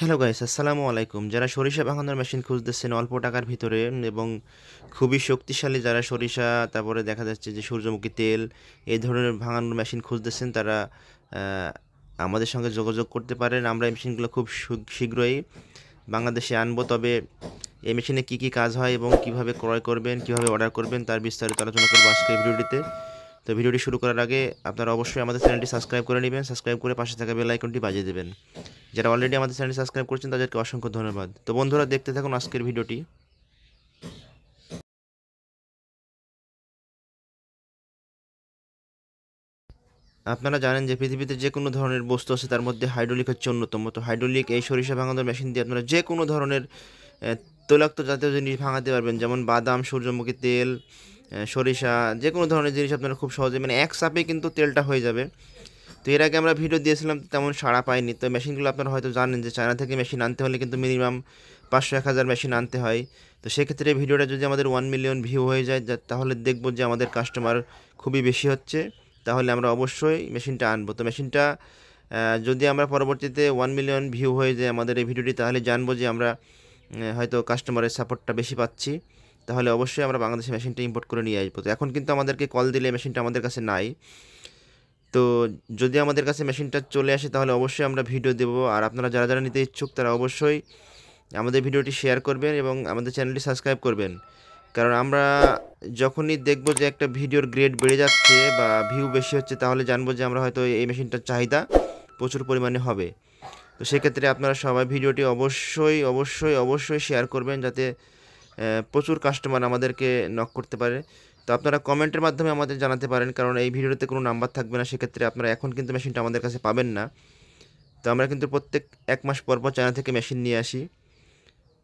hello guys আসসালামু আলাইকুম যারা সরিষা ভাঙানোর মেশিন খুঁজতেছেন অল্প টাকার ভিতরে এবং খুবই শক্তিশালী যারা সরিষা তারপরে দেখা যাচ্ছে যে সূর্যমুখী তেল এই ধরনের ভাঙানোর মেশিন খুঁজতেছেন তারা আমাদের সঙ্গে যোগাযোগ করতে পারেন আমরা এই মেশিনগুলো খুব শীঘ্রই বাংলাদেশে আনবো তবে এই মেশিনে কী কী কাজ হয় এবং কিভাবে ক্রয় করবেন কিভাবে অর্ডার করবেন তার বিস্তারিত আলোচনা করবো আজকে ভিডিওটিতে তো ভিডিওটি শুরু করার আগে আপনারা অবশ্যই আমাদের চ্যানেলটি সাবস্ক্রাইব করে নেবেন সাবস্ক্রাইব করে পাশে থাকা বেল আইকনটি বাজিয়ে দেবেন যারা অলরেডি আমাদের চ্যানেল সাবস্ক্রাইব করছেন তাদেরকে অসংখ্য ধন্যবাদ তো বন্ধুরা দেখতে থাকুন আজকের ভিডিওটি আপনারা জানেন যে পৃথিবীতে যে কোনো ধরনের বস্তু আছে তার মধ্যে হাইড্রোলিক হচ্ছে অন্যতম তো হাইড্রোলিক এই সরিষা ভাঙানোর মেশিন দিয়ে আপনারা যে কোনো ধরনের তৈলাক্ত জাতীয় জিনিস ভাঙাতে পারবেন যেমন বাদাম সূর্যমুখী তেল সরিষা যে কোনো ধরনের জিনিস আপনারা খুব সহজে মানে এক চাপে কিন্তু তেলটা হয়ে যাবে তো এর আগে আমরা ভিডিও দিয়েছিলাম তেমন সাড়া পাইনি তো মেশিনগুলো আপনারা হয়তো জানেন যে চায়না থেকে মেশিন আনতে হলে কিন্তু মিনিমাম পাঁচশো এক হাজার মেশিন আনতে হয় তো সেক্ষেত্রে ভিডিওটা যদি আমাদের ওয়ান মিলিয়ন ভিউ হয়ে যায় তাহলে দেখব যে আমাদের কাস্টমার খুবই বেশি হচ্ছে তাহলে আমরা অবশ্যই মেশিনটা আনবো তো মেশিনটা যদি আমরা পরবর্তীতে ওয়ান মিলিয়ন ভিউ হয়ে যায় আমাদের এই ভিডিওটি তাহলে জানবো যে আমরা হয়তো কাস্টমারের সাপোর্টটা বেশি পাচ্ছি তাহলে অবশ্যই আমরা বাংলাদেশে মেশিনটা ইম্পোর্ট করে নিয়ে আসবো তো এখন কিন্তু আমাদেরকে কল দিলে মেশিনটা আমাদের কাছে নাই তো যদি আমাদের কাছে মেশিনটা চলে আসে তাহলে অবশ্যই আমরা ভিডিও দেব আর আপনারা যারা যারা নিতে ইচ্ছুক তারা অবশ্যই আমাদের ভিডিওটি শেয়ার করবেন এবং আমাদের চ্যানেলটি সাবস্ক্রাইব করবেন কারণ আমরা যখনই দেখব যে একটা ভিডিওর গ্রেড বেড়ে যাচ্ছে বা ভিউ বেশি হচ্ছে তাহলে জানবো যে আমরা হয়তো এই মেশিনটার চাহিদা প্রচুর পরিমাণে হবে তো সেক্ষেত্রে আপনারা সবাই ভিডিওটি অবশ্যই অবশ্যই অবশ্যই শেয়ার করবেন যাতে প্রচুর কাস্টমার আমাদেরকে নক করতে পারে তো আপনারা কমেন্টের মাধ্যমে আমাদের জানাতে পারেন কারণ এই ভিডিওতে কোনো নাম্বার থাকবে না সেক্ষেত্রে আপনারা এখন কিন্তু মেশিনটা আমাদের কাছে পাবেন না তো আমরা কিন্তু প্রত্যেক এক মাস পর পর চায়না থেকে মেশিন নিয়ে আসি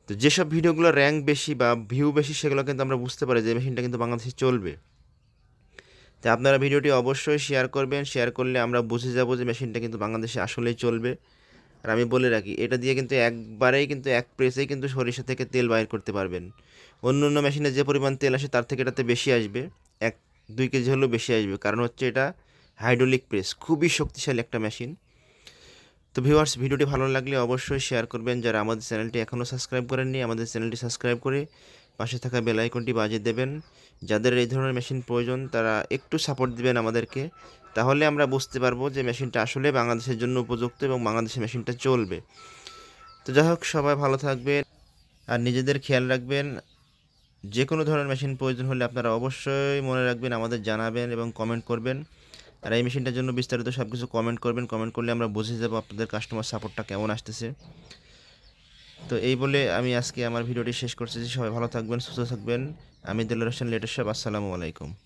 তো যেসব ভিডিওগুলো র্যাঙ্ক বেশি বা ভিউ বেশি সেগুলো কিন্তু আমরা বুঝতে পারি যে মেশিনটা কিন্তু বাংলাদেশে চলবে তো আপনারা ভিডিওটি অবশ্যই শেয়ার করবেন শেয়ার করলে আমরা বুঝে যাব যে মেশিনটা কিন্তু বাংলাদেশে আসলেই চলবে আর আমি বলে রাখি এটা দিয়ে কিন্তু একবারেই কিন্তু এক প্রেসেই কিন্তু সরিষা থেকে তেল বাইর করতে পারবেন অন্য অন্য মেশিনে যে পরিমাণ তেল আসে তার থেকে এটাতে বেশি আসবে এক দুই কেজি হলেও বেশি আসবে কারণ হচ্ছে এটা হাইড্রোলিক প্রেস খুবই শক্তিশালী একটা মেশিন তো ভিউয়ার্স ভিডিওটি ভালো লাগলে অবশ্যই শেয়ার করবেন যারা আমাদের চ্যানেলটি এখনও সাবস্ক্রাইব করেননি আমাদের চ্যানেলটি সাবস্ক্রাইব করে পাশে থাকা বেলাইকনটি আইকনটি বাজিয়ে দেবেন যাদের এই ধরনের মেশিন প্রয়োজন তারা একটু সাপোর্ট দিবেন আমাদেরকে তাহলে আমরা বুঝতে পারবো যে মেশিনটা আসলে বাংলাদেশের জন্য উপযুক্ত এবং বাংলাদেশে মেশিনটা চলবে তো যাই হোক সবাই ভালো থাকবেন আর নিজেদের খেয়াল রাখবেন যে কোনো ধরনের মেশিন প্রয়োজন হলে আপনারা অবশ্যই মনে রাখবেন আমাদের জানাবেন এবং কমেন্ট করবেন আর এই মেশিনটার জন্য বিস্তারিত সব কিছু কমেন্ট করবেন কমেন্ট করলে আমরা বুঝে যাবো আপনাদের কাস্টমার সাপোর্টটা কেমন আসতেছে তো এই বলে আমি আজকে আমার ভিডিওটি শেষ করছি সবাই ভালো থাকবেন সুস্থ থাকবেন আমি দিল্লার হোসেন লেটেস্ট সাহেব আসসালামু আলাইকুম